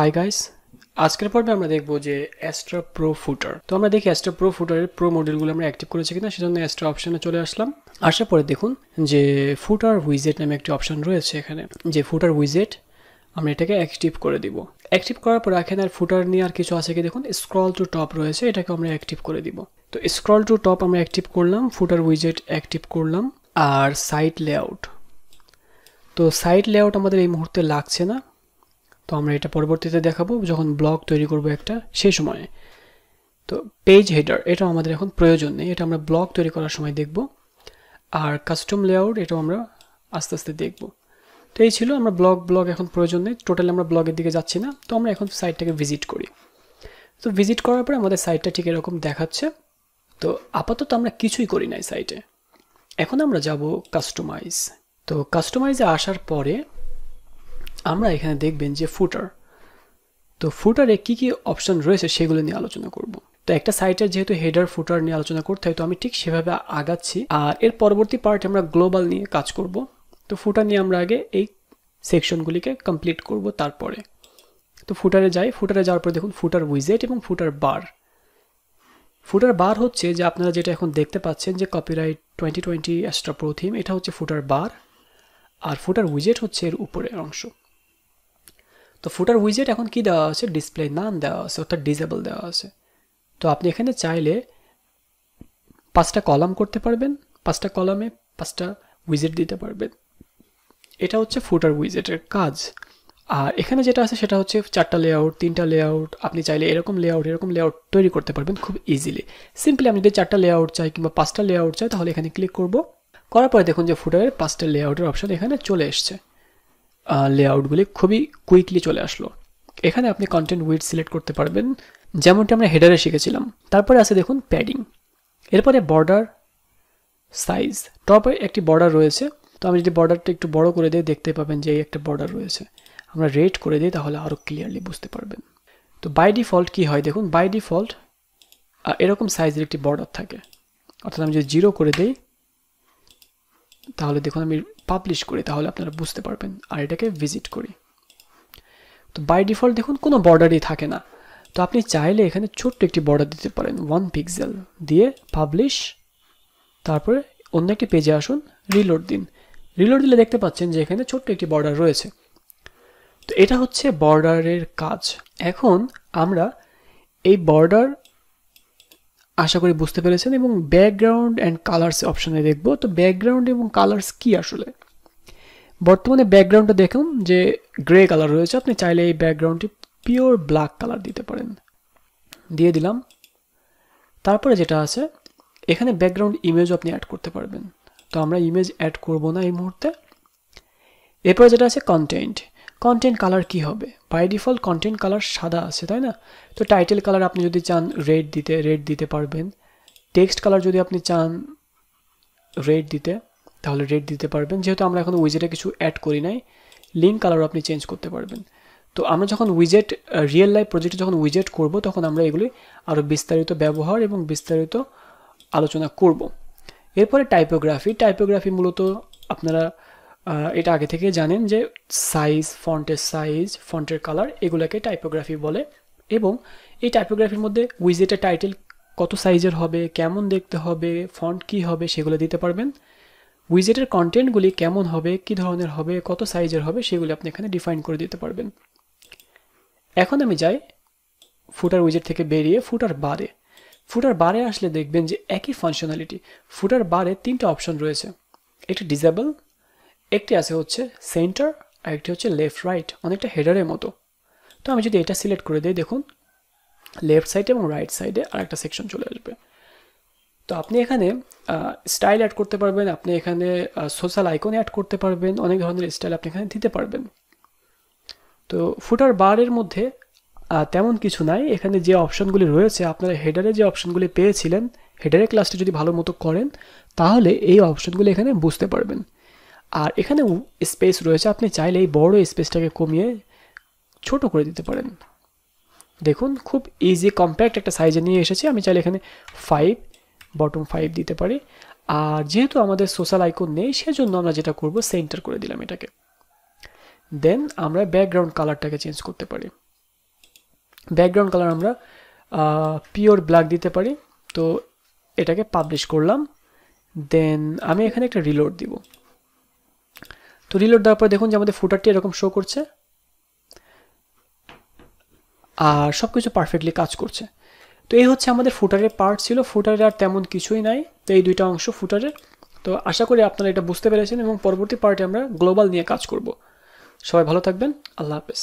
hi guys আজকের পর্বে আমরা দেখব যে অ্যাস্ট্রা প্রো ফুটার তো আমরা দেখি অ্যাস্ট্রা প্রো ফুটারের প্রো মডেলগুলো আমরা অ্যাক্টিভ করেছি কিনা সেজন্য অ্যাস্ট্রা অপশানে চলে আসলাম আসার পরে দেখুন যে ফুটার উইজেট নামে একটি অপশান রয়েছে এখানে যে ফুটার উইজেট আমরা এটাকে অ্যাক্টিভ করে দিব অ্যাক্টিভ করার পর এখানে আর ফুটার নিয়ে আর কিছু আছে কি দেখুন স্ক্রল টু টপ রয়েছে এটাকে আমরা অ্যাক্টিভ করে দিব তো স্ক্রল টু টপ আমরা অ্যাক্টিভ করলাম ফুটার উইজেট অ্যাক্টিভ করলাম আর সাইট লেআউট তো সাইট লেআউট আমাদের এই মুহূর্তে লাগছে না তো আমরা এটা পরবর্তীতে দেখাবো যখন ব্লগ তৈরি করব একটা সেই সময়ে তো পেজ হেডার এটাও আমাদের এখন প্রয়োজন নেই এটা আমরা ব্লগ তৈরি করার সময় দেখব আর কাস্টম লেআউট এটাও আমরা আস্তে আস্তে দেখব তো এই ছিল আমরা ব্লগ ব্লগ এখন প্রয়োজন নেই টোটালি আমরা ব্লগের দিকে যাচ্ছি না তো আমরা এখন সাইটটাকে ভিজিট করি তো ভিজিট করার পরে আমাদের সাইটটা ঠিক এরকম দেখাচ্ছে তো আপাতত আমরা কিছুই করি নাই সাইটে এখন আমরা যাব কাস্টমাইজ তো কাস্টমাইজে আসার পরে আমরা এখানে দেখবেন যে ফুটার তো ফুটারে কি কি অপশন রয়েছে সেগুলো নিয়ে আলোচনা করব তো একটা সাইটের যেহেতু হেডার ফুটার নিয়ে আলোচনা করতে হয় তো আমি ঠিক সেভাবে আগাচ্ছি আর এর পরবর্তী পার্টে আমরা গ্লোবাল নিয়ে কাজ করব তো ফুটার নিয়ে আমরা আগে এই সেকশনগুলিকে কমপ্লিট করব তারপরে তো ফুটারে যাই ফুটারে যাওয়ার পর দেখুন ফুটার উইজেট এবং ফুটার বার ফুটার বার হচ্ছে যে আপনারা যেটা এখন দেখতে পাচ্ছেন যে copyright twenty twenty Astra theme এটা হচ্ছে ফুটার বার আর ফুটার উইজেট হচ্ছে এর উপরের অংশ তো ফুটার উইজেট এখন কি দেওয়া আছে ডিসপ্লে নান দেওয়া আছে অর্থাৎ ডিজেবল দেওয়া আছে তো আপনি এখানে চাইলে পাঁচটা কলাম করতে পারবেন পাঁচটা কলামে পাঁচটা উইজেট দিতে পারবেন এটা হচ্ছে ফুটার উইজেটের কাজ আর এখানে যেটা আছে সেটা হচ্ছে চারটা লেআউট তিনটা লেআউট আপনি চাইলে এরকম লেআউট এরকম লেআউট তৈরি করতে পারবেন খুব ইজিলি সিম্পলি আমি যদি চারটা লেআউট চাই কিংবা পাঁচটা লেআউট চাই তাহলে এখানে ক্লিক করব করার পরে দেখুন যে ফুটারের পাঁচটা লেআউটের অপশন এখানে চলে এসছে লেআউটগুলি খুবই কুইকলি চলে আসলো এখানে আপনি কন্টেন্ট উইড সিলেক্ট করতে পারবেন যেমনটি আমরা হেডারে শিখেছিলাম তারপরে আছে দেখুন প্যাডিং এরপরে বর্ডার সাইজ টপে একটি বর্ডার রয়েছে তো আমি যদি বর্ডারটা একটু বড় করে দিই দেখতে পাবেন যে এই একটা বর্ডার রয়েছে আমরা রেড করে দিই তাহলে আরও ক্লিয়ারলি বুঝতে পারবেন তো বাই ডিফল্ট কী হয় দেখুন বাই ডিফল্ট এরকম সাইজের একটি বর্ডার থাকে অর্থাৎ আমি যদি জিরো করে দিই তাহলে দেখুন আমি পাবলিশ করি তাহলে আপনারা বুঝতে পারবেন আর এটাকে ভিজিট করি তো বাই ডিফল্ট দেখুন কোনো বর্ডারই থাকে না তো আপনি চাইলে এখানে ছোট্ট একটি বর্ডার দিতে পারেন ওয়ান পিক্সেল দিয়ে পাবলিশ তারপরে অন্য একটি পেজে আসুন রিলোড দিন রিলোড দিলে দেখতে পাচ্ছেন যে এখানে ছোট্ট একটি বর্ডার রয়েছে তো এটা হচ্ছে বর্ডারের কাজ এখন আমরা এই বর্ডার আশা করি বুঝতে পেরেছেন এবং ব্যাকগ্রাউন্ড অ্যান্ড কালার্স অপশানে দেখব তো ব্যাকগ্রাউন্ড এবং কালার্স কি আসলে বর্তমানে ব্যাকগ্রাউন্ডটা দেখুন যে গ্রে কালার রয়েছে আপনি চাইলে এই ব্যাকগ্রাউন্ডটি পিওর ব্ল্যাক কালার দিতে পারেন দিয়ে দিলাম তারপরে যেটা আছে এখানে ব্যাকগ্রাউন্ড ইমেজও আপনি অ্যাড করতে পারবেন তো আমরা ইমেজ অ্যাড করব না এই মুহূর্তে এরপরে যেটা আছে কন্টেন্ট কন্টেন্ট কালার কি হবে বাই ডিফল্ট কন্টেন্ট কালার সাদা আছে তাই না তো টাইটেল কালার আপনি যদি চান রেড দিতে রেড দিতে পারবেন টেক্সট কালার যদি আপনি চান রেড দিতে তাহলে রেড দিতে পারবেন যেহেতু আমরা এখন উইজেটে কিছু অ্যাড করি নাই লিঙ্ক কালারও আপনি চেঞ্জ করতে পারবেন তো আমরা যখন উইজেট রিয়েল লাইফ প্রজেক্টে যখন উইজেট করব তখন আমরা এগুলি আরও বিস্তারিত ব্যবহার এবং বিস্তারিত আলোচনা করব এরপরে টাইপোগ্রাফি টাইপোগ্রাফি মূলত আপনারা এটা আগে থেকে জানেন যে সাইজ ফন্টের সাইজ ফন্টের কালার এগুলোকে টাইপোগ্রাফি বলে এবং এই টাইপোগ্রাফির মধ্যে উইজেটের টাইটেল কত সাইজের হবে কেমন দেখতে হবে ফন্ট কি হবে সেগুলো দিতে পারবেন উইজেটের কন্টেন্টগুলি কেমন হবে কি ধরনের হবে কত সাইজের হবে সেগুলি আপনি এখানে ডিফাইন করে দিতে পারবেন এখন আমি যাই ফুটার উইজেট থেকে বেরিয়ে ফুটার বারে ফুটার বারে আসলে দেখবেন যে একই ফাংশনালিটি ফুটার বারে তিনটা অপশন রয়েছে একটি ডিজেবল একটি আছে হচ্ছে সেন্টার আর একটি হচ্ছে লেফট রাইট অনেকটা হেডারের মতো তো আমি যদি এটা সিলেক্ট করে দিই দেখুন লেফট সাইডে এবং রাইট সাইডে আর একটা সেকশন চলে আসবে তো আপনি এখানে স্টাইল অ্যাড করতে পারবেন আপনি এখানে সোশ্যাল আইকন অ্যাড করতে পারবেন অনেক ধরনের স্টাইল আপনি এখানে দিতে পারবেন তো ফুটার বারের মধ্যে তেমন কিছু নাই এখানে যে অপশনগুলি রয়েছে আপনারা হেডারে যে অপশনগুলি পেয়েছিলেন হেডারে ক্লাসটি যদি ভালো মতো করেন তাহলে এই অপশনগুলি এখানে বুঝতে পারবেন আর এখানে স্পেস রয়েছে আপনি চাইলে এই বড় স্পেসটাকে কমিয়ে ছোট করে দিতে পারেন দেখুন খুব ইজি কম্প্যাক্ট একটা সাইজে নিয়ে এসেছি আমি চাইলে এখানে ফাইভ বটম ফাইভ দিতে পারি আর যেহেতু আমাদের সোশ্যাল আইকন নেই সেজন্য আমরা যেটা করব সেন্টার করে দিলাম এটাকে দেন আমরা ব্যাকগ্রাউন্ড কালারটাকে চেঞ্জ করতে পারি ব্যাকগ্রাউন্ড কালার আমরা পিওর ব্ল্যাক দিতে পারি তো এটাকে পাবলিশ করলাম দেন আমি এখানে একটা রিলোড দিব তো রিলোড দেওয়ার পর দেখুন যে আমাদের ফুটারটি এরকম শো করছে আর সব কিছু পারফেক্টলি কাজ করছে তো এই হচ্ছে আমাদের ফুটারের পার্ট ছিল ফুটারে আর তেমন কিছুই নাই তো এই দুইটা অংশ ফুটারের তো আশা করি আপনারা এটা বুঝতে পেরেছেন এবং পরবর্তী পার্টে আমরা গ্লোবাল নিয়ে কাজ করব সবাই ভালো থাকবেন আল্লাহ হাফেজ